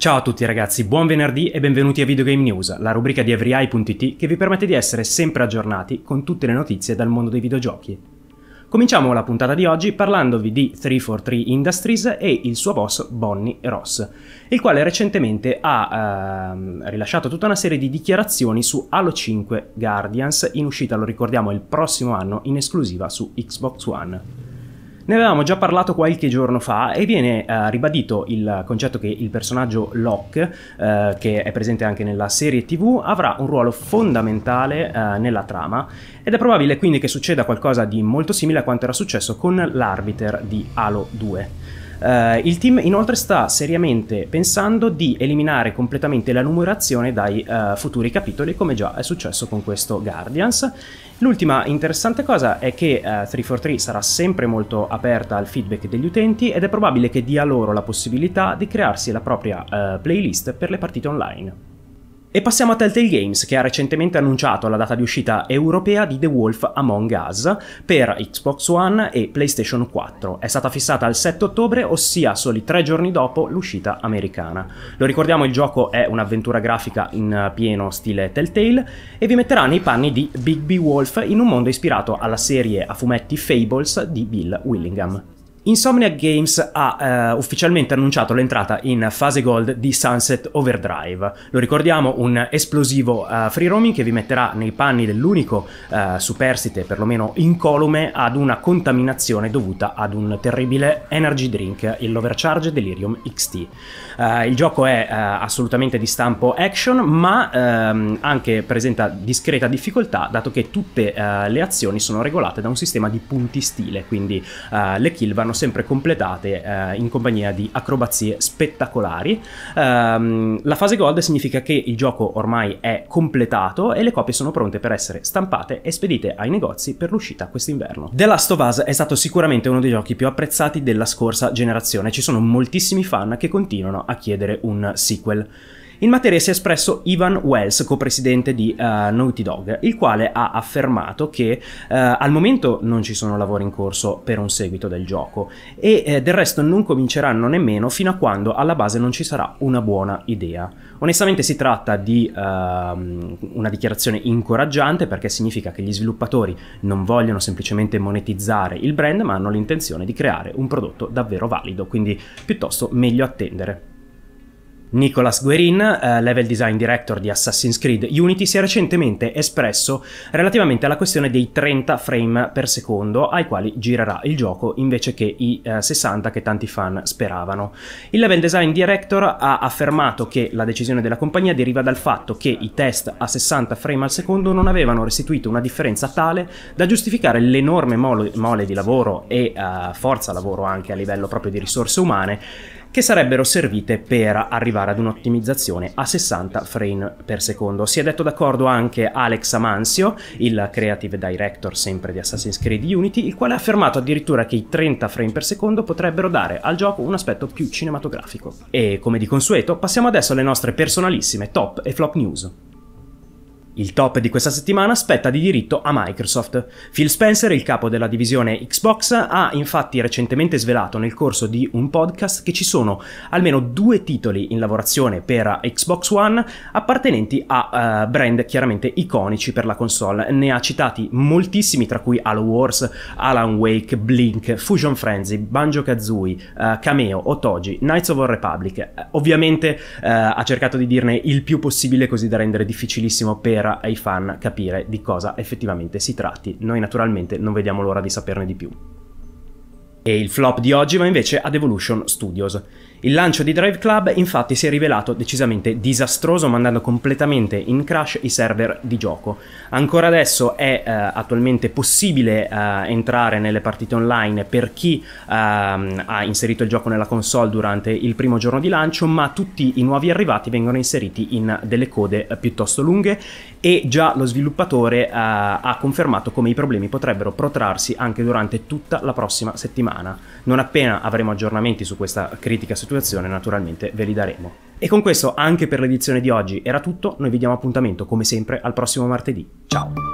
Ciao a tutti ragazzi, buon venerdì e benvenuti a Videogame News, la rubrica di everyeye.it che vi permette di essere sempre aggiornati con tutte le notizie dal mondo dei videogiochi. Cominciamo la puntata di oggi parlandovi di 343 Industries e il suo boss Bonnie Ross, il quale recentemente ha ehm, rilasciato tutta una serie di dichiarazioni su Halo 5 Guardians, in uscita lo ricordiamo il prossimo anno in esclusiva su Xbox One. Ne avevamo già parlato qualche giorno fa e viene eh, ribadito il concetto che il personaggio Locke, eh, che è presente anche nella serie TV, avrà un ruolo fondamentale eh, nella trama ed è probabile quindi che succeda qualcosa di molto simile a quanto era successo con l'arbiter di Halo 2. Uh, il team inoltre sta seriamente pensando di eliminare completamente la numerazione dai uh, futuri capitoli, come già è successo con questo Guardians. L'ultima interessante cosa è che uh, eh, 343 sarà sempre molto aperta al feedback degli utenti ed è probabile che dia loro la possibilità di crearsi la propria playlist per le partite online. E passiamo a Telltale Games, che ha recentemente annunciato la data di uscita europea di The Wolf Among Us per Xbox One e PlayStation 4. È stata fissata al 7 ottobre, ossia soli tre giorni dopo l'uscita americana. Lo ricordiamo, il gioco è un'avventura grafica in pieno stile Telltale e vi metterà nei panni di Big B. Wolf in un mondo ispirato alla serie a fumetti Fables di Bill Willingham. Insomniac Games ha eh, ufficialmente annunciato l'entrata in fase gold di Sunset Overdrive. Lo ricordiamo, un esplosivo eh, free roaming che vi metterà nei panni dell'unico eh, superstite, perlomeno incolume, ad una contaminazione dovuta ad un terribile energy drink, il l'Overcharge Delirium XT. Eh, il gioco è eh, assolutamente di stampo action, ma ehm, anche presenta discreta difficoltà, dato che tutte eh, le azioni sono regolate da un sistema di punti stile, quindi le kill vanno sempre completate eh, in compagnia di acrobazie spettacolari. Um, la fase gold significa che il gioco ormai è completato e le copie sono pronte per essere stampate e spedite ai negozi per l'uscita quest'inverno. The Last of Us è stato sicuramente uno dei giochi più apprezzati della scorsa generazione, ci sono moltissimi fan che continuano a chiedere un sequel. In materia si è espresso Ivan Wells, co-presidente di uh, Naughty Dog, il quale ha affermato che uh, al momento non ci sono lavori in corso per un seguito del gioco e eh, del resto non cominceranno nemmeno fino a quando alla base non ci sarà una buona idea. Onestamente si tratta di uh, una dichiarazione incoraggiante perché significa che gli sviluppatori non vogliono semplicemente monetizzare il brand ma hanno l'intenzione di creare un prodotto davvero valido, quindi piuttosto meglio attendere. Nicolas Guerin, eh, level design director di Assassin's Creed Unity, si è recentemente espresso relativamente alla questione dei 30 frame per secondo ai quali girerà il gioco invece che i eh, 60 che tanti fan speravano. Il level design director ha affermato che la decisione della compagnia deriva dal fatto che i test a 60 frame al secondo non avevano restituito una differenza tale da giustificare l'enorme mole, mole di lavoro e eh, forza lavoro anche a livello proprio di risorse umane che sarebbero servite per arrivare ad un'ottimizzazione a 60 frame per secondo. Si è detto d'accordo anche Alex Amanzio, il creative director sempre di Assassin's Creed Unity, il quale ha affermato addirittura che i 30 frame per secondo potrebbero dare al gioco un aspetto più cinematografico. E come di consueto, passiamo adesso alle nostre personalissime top e flop news. Il top di questa settimana spetta di diritto a Microsoft. Phil Spencer, il capo della divisione Xbox, ha infatti recentemente svelato nel corso di un podcast che ci sono almeno due titoli in lavorazione per Xbox One appartenenti a uh, brand chiaramente iconici per la console. Ne ha citati moltissimi, tra cui Halo Wars, Alan Wake, Blink, Fusion Frenzy, Banjo Kazooie, uh, Cameo, Otogi, Knights of the Republic. Uh, ovviamente ha cercato di dirne il più possibile così da rendere difficilissimo per permetterà ai fan capire di cosa effettivamente si tratti. Noi naturalmente non vediamo l'ora di saperne di più. E il flop di oggi va invece ad Evolution Studios. Il lancio di Drive Club infatti si è rivelato decisamente disastroso mandando completamente in crash i server di gioco. Ancora adesso è eh, attualmente possibile eh, entrare nelle partite online per chi eh, ha inserito il gioco nella console durante il primo giorno di lancio, ma tutti i nuovi arrivati vengono inseriti in delle code eh, piuttosto lunghe e già lo sviluppatore eh, ha confermato come i problemi potrebbero protrarsi anche durante tutta la prossima settimana. Non appena avremo aggiornamenti su questa critica sociale, situazione naturalmente ve li daremo. E con questo anche per l'edizione di oggi era tutto, noi vi diamo appuntamento come sempre al prossimo martedì. Ciao!